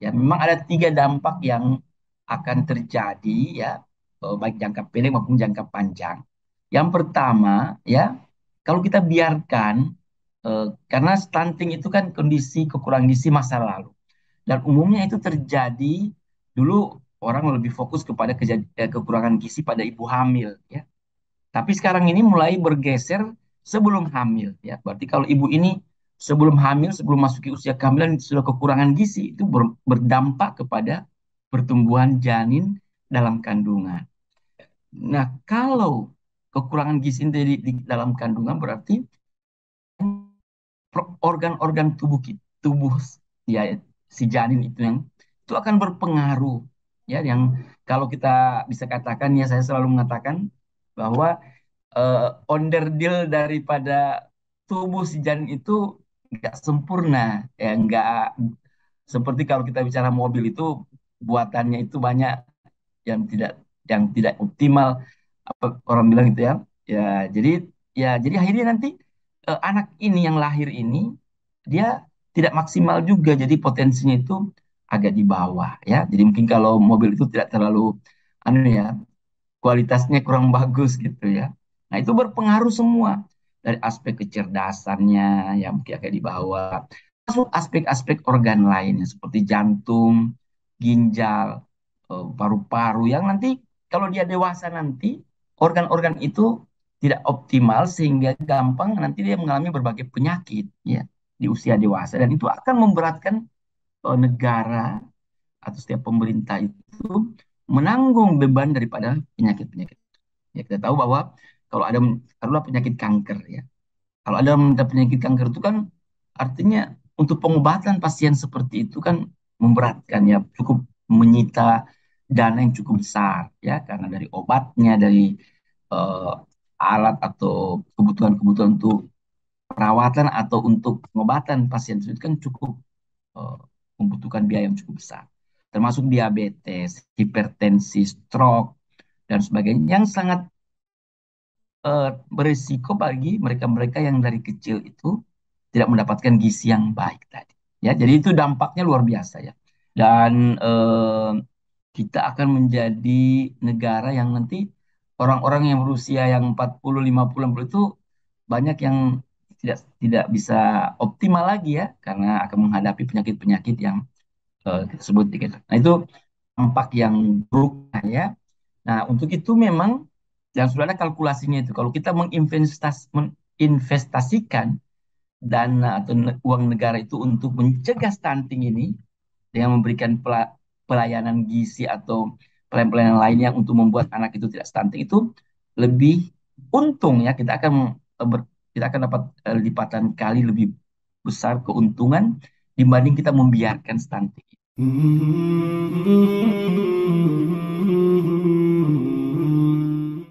Ya, memang ada tiga dampak yang akan terjadi ya, eh, baik jangka pendek maupun jangka panjang. Yang pertama ya, kalau kita biarkan eh, karena stunting itu kan kondisi kekurangan gizi masa lalu. Dan umumnya itu terjadi dulu orang lebih fokus kepada eh, kekurangan gizi pada ibu hamil ya. Tapi sekarang ini mulai bergeser sebelum hamil ya. Berarti kalau ibu ini sebelum hamil, sebelum masuki usia kehamilan sudah kekurangan gizi itu ber, berdampak kepada pertumbuhan janin dalam kandungan. Nah, kalau kekurangan gizi di, di dalam kandungan berarti organ-organ tubuh tubuh ya si janin itu yang itu akan berpengaruh ya yang kalau kita bisa katakan ya saya selalu mengatakan bahwa uh, eh, onderdil daripada tubuh si janin itu nggak sempurna ya nggak seperti kalau kita bicara mobil itu buatannya itu banyak yang tidak yang tidak optimal apa orang bilang itu ya ya jadi ya jadi akhirnya nanti uh, anak ini yang lahir ini dia tidak maksimal juga jadi potensinya itu agak di bawah ya jadi mungkin kalau mobil itu tidak terlalu anu ya kualitasnya kurang bagus gitu ya Nah itu berpengaruh semua dari aspek kecerdasannya yang mungkin kayak di bawah, masuk aspek-aspek organ lainnya seperti jantung, ginjal, eh, paru-paru yang nanti kalau dia dewasa nanti organ-organ itu tidak optimal sehingga gampang nanti dia mengalami berbagai penyakit ya di usia dewasa dan itu akan memberatkan eh, negara atau setiap pemerintah itu menanggung beban daripada penyakit-penyakit. Ya kita tahu bahwa kalau ada taruhlah penyakit kanker ya kalau ada menderita penyakit kanker itu kan artinya untuk pengobatan pasien seperti itu kan memberatkan ya cukup menyita dana yang cukup besar ya karena dari obatnya dari uh, alat atau kebutuhan-kebutuhan untuk perawatan atau untuk pengobatan pasien itu kan cukup uh, membutuhkan biaya yang cukup besar termasuk diabetes, hipertensi, stroke dan sebagainya yang sangat uh, berisiko bagi mereka-mereka yang dari kecil itu tidak mendapatkan gizi yang baik tadi. Ya, jadi itu dampaknya luar biasa ya. Dan uh, kita akan menjadi negara yang nanti orang-orang yang berusia yang 40, 50, 60 itu banyak yang tidak tidak bisa optimal lagi ya karena akan menghadapi penyakit-penyakit yang uh, kita sebut ya, gitu. Nah, itu dampak yang buruk ya. Nah, untuk itu memang dan sebenarnya kalkulasinya itu. Kalau kita menginvestas, menginvestasikan dana atau uang negara itu untuk mencegah stunting ini dengan memberikan pelayanan gizi atau pelayanan-pelayanan lainnya untuk membuat anak itu tidak stunting itu lebih untung ya kita akan e, kita akan dapat e, lipatan kali lebih besar keuntungan dibanding kita membiarkan stunting. Mm-hmm.